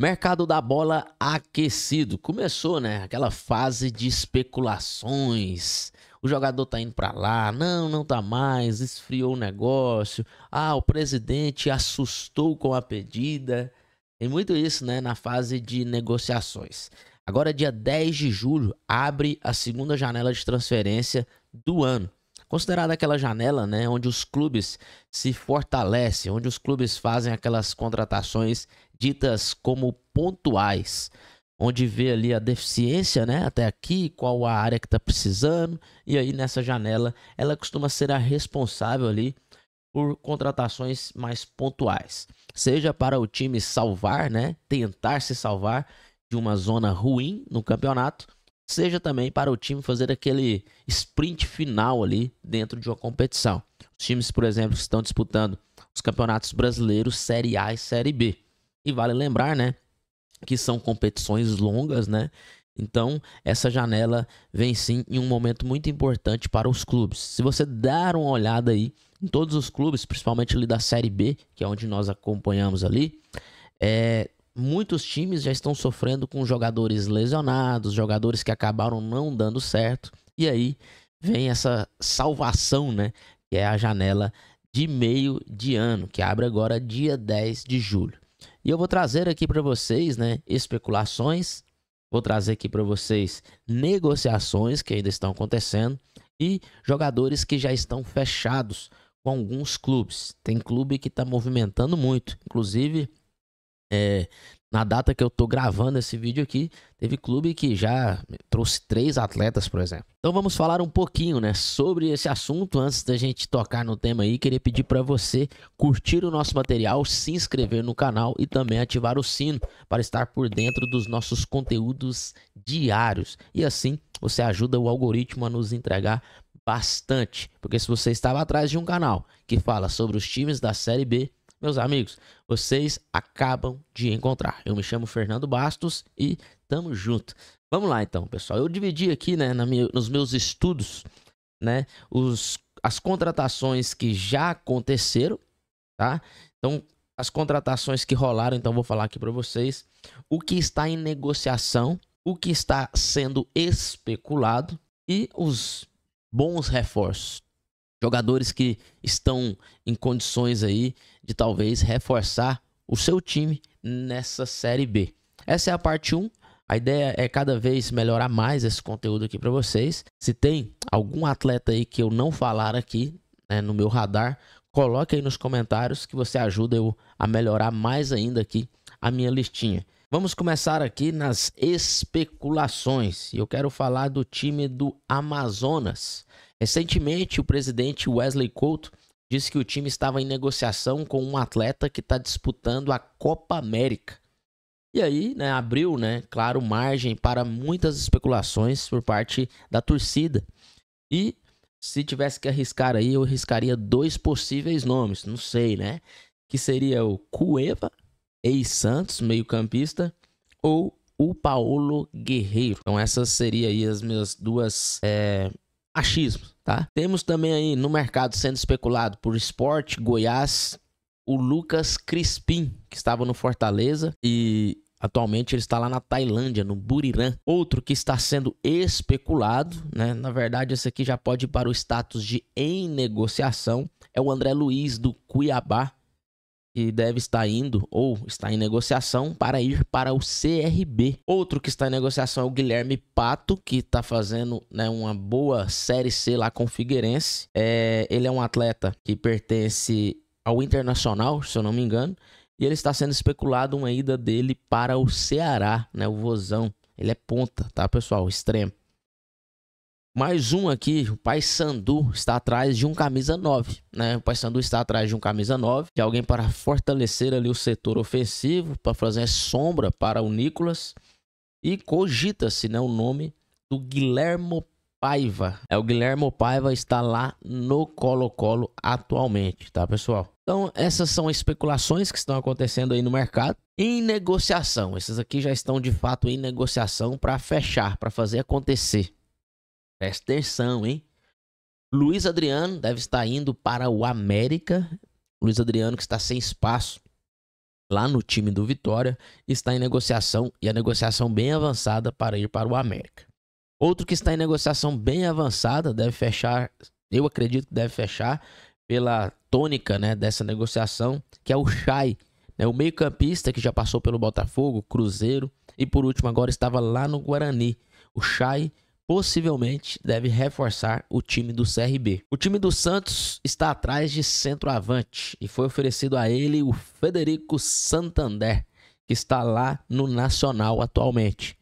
Mercado da bola aquecido. Começou, né? Aquela fase de especulações. O jogador tá indo para lá, não, não tá mais, esfriou o negócio. Ah, o presidente assustou com a pedida. Tem muito isso, né, na fase de negociações. Agora, dia 10 de julho, abre a segunda janela de transferência do ano considerada aquela janela, né, onde os clubes se fortalecem, onde os clubes fazem aquelas contratações ditas como pontuais, onde vê ali a deficiência, né, até aqui, qual a área que está precisando, e aí nessa janela ela costuma ser a responsável ali por contratações mais pontuais, seja para o time salvar, né, tentar se salvar de uma zona ruim no campeonato, seja também para o time fazer aquele sprint final ali dentro de uma competição. Os times, por exemplo, estão disputando os campeonatos brasileiros Série A e Série B. E vale lembrar, né, que são competições longas, né? Então, essa janela vem sim em um momento muito importante para os clubes. Se você dar uma olhada aí em todos os clubes, principalmente ali da Série B, que é onde nós acompanhamos ali, é, muitos times já estão sofrendo com jogadores lesionados, jogadores que acabaram não dando certo. E aí vem essa salvação, né? Que é a janela de meio de ano, que abre agora dia 10 de julho. E eu vou trazer aqui para vocês, né, especulações, vou trazer aqui para vocês negociações que ainda estão acontecendo e jogadores que já estão fechados com alguns clubes. Tem clube que está movimentando muito, inclusive é, na data que eu tô gravando esse vídeo aqui, teve clube que já trouxe três atletas, por exemplo. Então vamos falar um pouquinho, né, sobre esse assunto antes da gente tocar no tema aí. Queria pedir para você curtir o nosso material, se inscrever no canal e também ativar o sino para estar por dentro dos nossos conteúdos diários. E assim, você ajuda o algoritmo a nos entregar bastante, porque se você estava atrás de um canal que fala sobre os times da Série B, meus amigos, vocês acabam de encontrar. Eu me chamo Fernando Bastos e tamo junto. Vamos lá então, pessoal. Eu dividi aqui, né, minha, nos meus estudos, né, os, as contratações que já aconteceram, tá? Então, as contratações que rolaram, então vou falar aqui para vocês o que está em negociação, o que está sendo especulado e os bons reforços. Jogadores que estão em condições aí de talvez reforçar o seu time nessa Série B. Essa é a parte 1. A ideia é cada vez melhorar mais esse conteúdo aqui para vocês. Se tem algum atleta aí que eu não falar aqui né, no meu radar, coloque aí nos comentários que você ajuda eu a melhorar mais ainda aqui a minha listinha. Vamos começar aqui nas especulações. Eu quero falar do time do Amazonas. Recentemente, o presidente Wesley Couto disse que o time estava em negociação com um atleta que está disputando a Copa América. E aí, né, abriu, né, claro, margem para muitas especulações por parte da torcida. E se tivesse que arriscar aí, eu arriscaria dois possíveis nomes, não sei, né? Que seria o Cueva, ex-Santos, meio-campista, ou o Paulo Guerreiro. Então essas seriam aí as minhas duas é, achismos, tá? Temos também aí no mercado sendo especulado por Esporte Goiás o Lucas Crispim, que estava no Fortaleza e atualmente ele está lá na Tailândia, no Buriram. Outro que está sendo especulado, né? Na verdade, esse aqui já pode ir para o status de em negociação, é o André Luiz do Cuiabá, que deve estar indo ou está em negociação para ir para o CRB. Outro que está em negociação é o Guilherme Pato, que está fazendo né, uma boa Série C lá com o Figueirense. É, ele é um atleta que pertence ao Internacional, se eu não me engano, e ele está sendo especulado uma ida dele para o Ceará, né, o Vozão. Ele é ponta, tá, pessoal? Extremo. Mais um aqui, o pai Sandu está atrás de um camisa 9, né? O Sandu está atrás de um camisa 9, de é alguém para fortalecer ali o setor ofensivo, para fazer sombra para o Nicolas. E cogita-se, né, o nome do Guilhermo Paiva. É o Guilhermo Paiva está lá no Colo-Colo atualmente, tá, pessoal? Então, essas são especulações que estão acontecendo aí no mercado em negociação. Esses aqui já estão de fato em negociação para fechar, para fazer acontecer. Presta atenção, hein? Luiz Adriano deve estar indo para o América. Luiz Adriano, que está sem espaço lá no time do Vitória, está em negociação e a negociação bem avançada para ir para o América. Outro que está em negociação bem avançada deve fechar, eu acredito que deve fechar pela tônica né, dessa negociação, que é o Chay, né, o meio-campista que já passou pelo Botafogo, Cruzeiro e por último agora estava lá no Guarani. O Chay possivelmente deve reforçar o time do CRB. O time do Santos está atrás de centroavante e foi oferecido a ele o Federico Santander, que está lá no Nacional atualmente.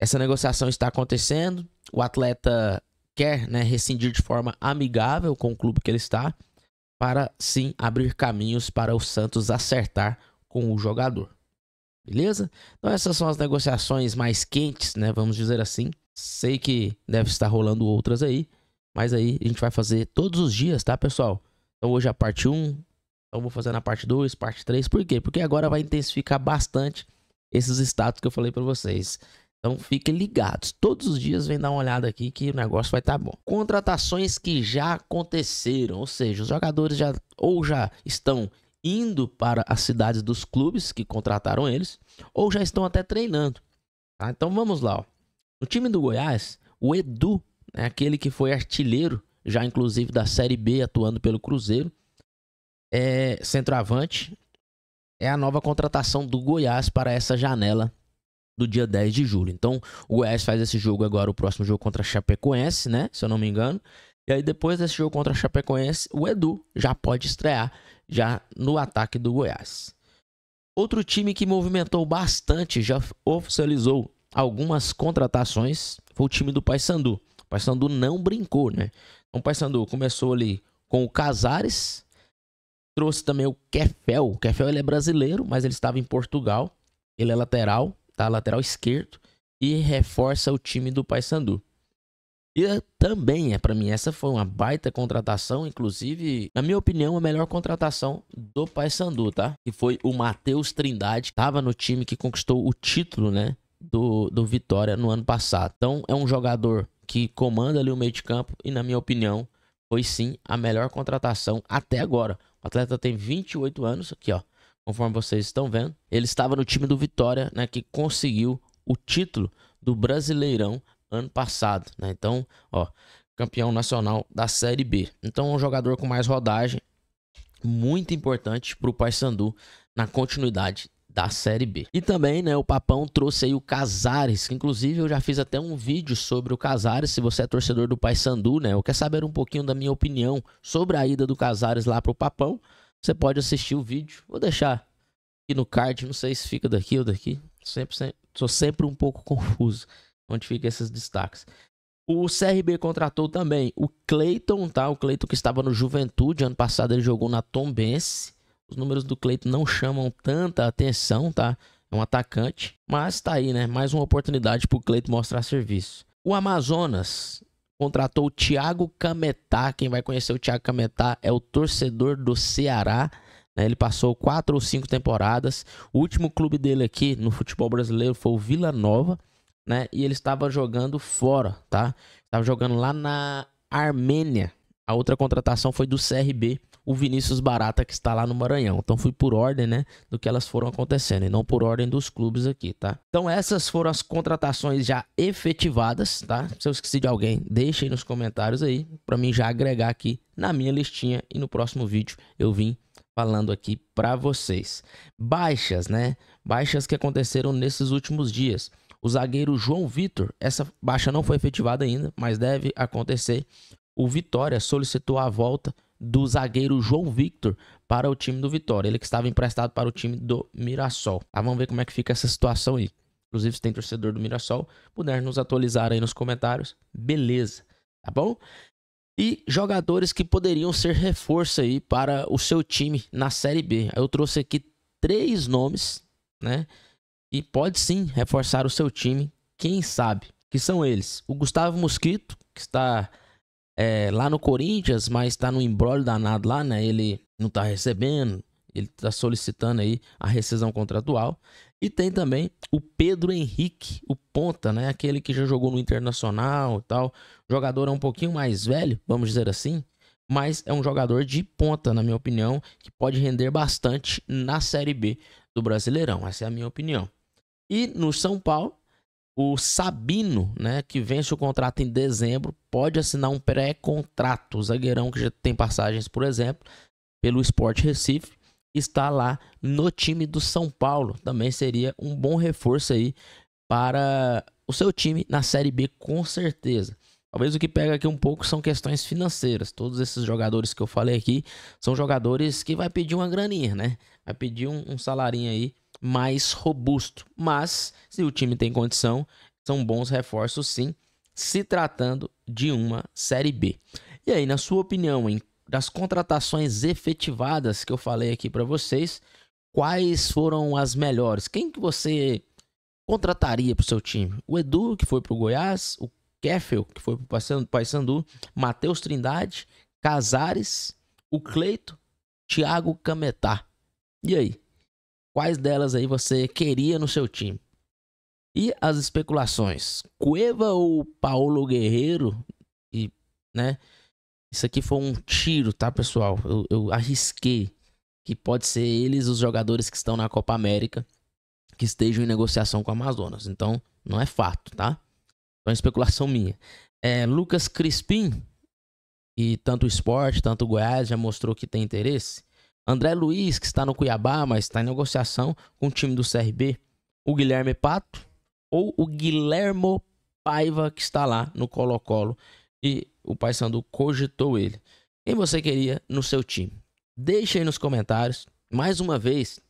Essa negociação está acontecendo, o atleta quer né, rescindir de forma amigável com o clube que ele está, para sim abrir caminhos para o Santos acertar com o jogador. Beleza? Então essas são as negociações mais quentes, né? Vamos dizer assim, Sei que deve estar rolando outras aí. Mas aí a gente vai fazer todos os dias, tá, pessoal? Então hoje é a parte 1. Então vou fazer na parte 2, parte 3. Por quê? Porque agora vai intensificar bastante esses status que eu falei para vocês. Então fiquem ligados. Todos os dias vem dar uma olhada aqui que o negócio vai estar tá bom. Contratações que já aconteceram, ou seja, os jogadores já ou já estão indo para as cidades dos clubes que contrataram eles, ou já estão até treinando. Tá? Então vamos lá. Ó. No time do Goiás, o Edu é aquele que foi artilheiro, já inclusive da Série B, atuando pelo Cruzeiro. É centroavante. É a nova contratação do Goiás para essa janela do dia 10 de julho. Então, o Goiás faz esse jogo agora, o próximo jogo contra a Chapecoense, né? Se eu não me engano. E aí, depois desse jogo contra a Chapecoense, o Edu já pode estrear já no ataque do Goiás. Outro time que movimentou bastante, já oficializou algumas contratações foi o time do Paysandu. O Paysandu não brincou, né? Então o Paysandu começou ali com o Casares, trouxe também o Kefel. O Kefel ele é brasileiro, mas ele estava em Portugal. Ele é lateral, tá? Lateral esquerdo e reforça o time do Paysandu. E é, também, é para mim, essa foi uma baita contratação, inclusive, na minha opinião, a melhor contratação do Paysandu, tá? Que foi o Matheus Trindade, que tava no time que conquistou o título, né? do, do Vitória no ano passado. Então, é um jogador que comanda ali o meio de campo e, na minha opinião, foi sim a melhor contratação até agora. O atleta tem 28 anos, aqui ó, conforme vocês estão vendo. Ele estava no time do Vitória, né, que conseguiu o título do Brasileirão ano passado, né? Então, ó, campeão nacional da Série B. Então, um jogador com mais rodagem, muito importante para o Paysandu na continuidade da Série B. E também, né, o Papão trouxe aí o Casares, que inclusive eu já fiz até um vídeo sobre o Casares, se você é torcedor do Paysandu, né, ou quer saber um pouquinho da minha opinião sobre a ida do Casares lá pro Papão, você pode assistir o vídeo. Vou deixar aqui no card, não sei se fica daqui ou daqui, sempre, sempre sou sempre um pouco confuso onde fica esses destaques. O CRB contratou também o Cleiton, tá? O Cleiton que estava no Juventude, ano passado ele jogou na Tombense. Os números do Cleiton não chamam tanta atenção, tá? É um atacante, mas tá aí, né? Mais uma oportunidade pro Cleiton mostrar serviço. O Amazonas contratou o Thiago Cametá. Quem vai conhecer o Thiago Cametá é o torcedor do Ceará. Né? Ele passou quatro ou cinco temporadas. O último clube dele aqui no futebol brasileiro foi o Vila Nova, né? E ele estava jogando fora, tá? Estava jogando lá na Armênia. A outra contratação foi do CRB o Vinícius Barata, que está lá no Maranhão. Então fui por ordem, né, do que elas foram acontecendo e não por ordem dos clubes aqui, tá? Então essas foram as contratações já efetivadas, tá? Se eu esqueci de alguém, deixem nos comentários aí para mim já agregar aqui na minha listinha e no próximo vídeo eu vim falando aqui para vocês. Baixas, né? Baixas que aconteceram nesses últimos dias. O zagueiro João Vitor, essa baixa não foi efetivada ainda, mas deve acontecer. O Vitória solicitou a volta do zagueiro João Victor para o time do Vitória. Ele que estava emprestado para o time do Mirassol. Ah, vamos ver como é que fica essa situação aí. Inclusive, se tem torcedor do Mirassol, puder nos atualizar aí nos comentários. Beleza, tá bom? E jogadores que poderiam ser reforço aí para o seu time na Série B. Eu trouxe aqui três nomes, né? E pode sim reforçar o seu time, quem sabe? Que são eles: o Gustavo Mosquito, que está é, lá no Corinthians, mas tá no embrolho danado lá, né? Ele não tá recebendo, ele tá solicitando aí a rescisão contratual. E tem também o Pedro Henrique, o ponta, né? Aquele que já jogou no Internacional e tal. O jogador é um pouquinho mais velho, vamos dizer assim, mas é um jogador de ponta, na minha opinião, que pode render bastante na Série B do Brasileirão. Essa é a minha opinião. E no São Paulo, o Sabino, né, que vence o contrato em dezembro, pode assinar um pré-contrato. O zagueirão que já tem passagens, por exemplo, pelo Sport Recife, está lá no time do São Paulo. Também seria um bom reforço aí para o seu time na Série B, com certeza. Talvez o que pega aqui um pouco são questões financeiras. Todos esses jogadores que eu falei aqui são jogadores que vai pedir uma graninha, né? Vai pedir um, um salarinho aí mais robusto. Mas, se o time tem condição, são bons reforços sim, se tratando de uma Série B. E aí, na sua opinião, em, das contratações efetivadas que eu falei aqui para vocês, quais foram as melhores? Quem que você contrataria para o seu time? O Edu, que foi para o Goiás, o Keffel, que foi para o Paysandu, Matheus Trindade, Casares, o Cleito, Thiago Cametá. E aí? Quais delas aí você queria no seu time? E as especulações? Cueva ou Paulo Guerreiro? E, né? Isso aqui foi um tiro, tá, pessoal? Eu, eu arrisquei que pode ser eles os jogadores que estão na Copa América que estejam em negociação com o Amazonas. Então, não é fato, tá? Então, é especulação minha. É, Lucas Crispim, e tanto o esporte, tanto o Goiás já mostrou que tem interesse. André Luiz, que está no Cuiabá, mas está em negociação com o time do CRB. O Guilherme Pato ou o Guilhermo Paiva, que está lá no Colo-Colo. E o Paysandu cogitou ele. Quem você queria no seu time? Deixe aí nos comentários. Mais uma vez,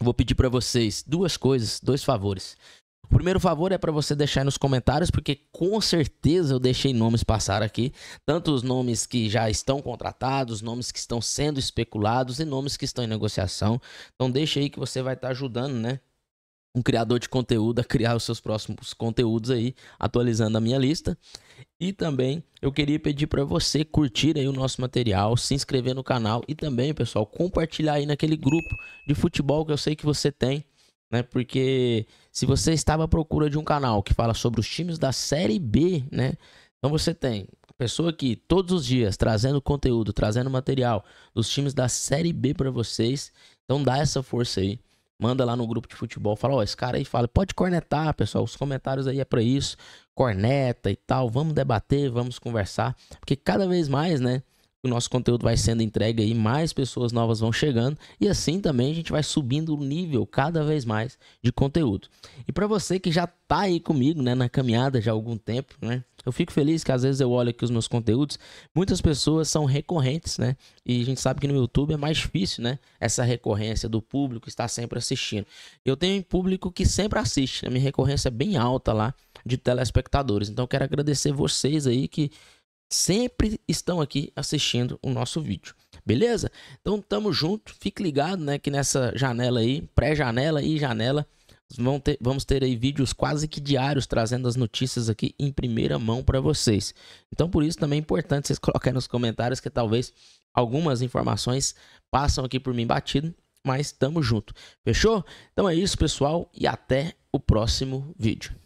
vou pedir para vocês duas coisas, dois favores. O primeiro favor é para você deixar nos comentários, porque com certeza eu deixei nomes passar aqui, tanto os nomes que já estão contratados, nomes que estão sendo especulados e nomes que estão em negociação. Então deixa aí que você vai estar tá ajudando, né? Um criador de conteúdo a criar os seus próximos conteúdos aí, atualizando a minha lista. E também eu queria pedir para você curtir aí o nosso material, se inscrever no canal e também, pessoal, compartilhar aí naquele grupo de futebol que eu sei que você tem né? Porque se você estava à procura de um canal que fala sobre os times da Série B, né? Então você tem pessoa aqui todos os dias trazendo conteúdo, trazendo material dos times da Série B para vocês. Então dá essa força aí. Manda lá no grupo de futebol, fala, ó, esse cara aí fala, pode cornetar, pessoal, os comentários aí é para isso, corneta e tal, vamos debater, vamos conversar, porque cada vez mais, né, o nosso conteúdo vai sendo entregue aí, mais pessoas novas vão chegando e assim também a gente vai subindo o nível cada vez mais de conteúdo. E para você que já tá aí comigo, né, na caminhada já há algum tempo, né? Eu fico feliz que às vezes eu olho aqui os meus conteúdos, muitas pessoas são recorrentes, né? E a gente sabe que no YouTube é mais difícil, né? Essa recorrência do público estar sempre assistindo. Eu tenho um público que sempre assiste, a minha recorrência é bem alta lá de telespectadores. Então quero agradecer vocês aí que sempre estão aqui assistindo o nosso vídeo. Beleza? Então tamo junto, fique ligado, né, que nessa janela aí, pré-janela e janela, vão ter, vamos ter aí vídeos quase que diários trazendo as notícias aqui em primeira mão para vocês. Então por isso também é importante vocês colocarem nos comentários que talvez algumas informações passam aqui por mim batido, mas tamo junto. Fechou? Então é isso, pessoal, e até o próximo vídeo.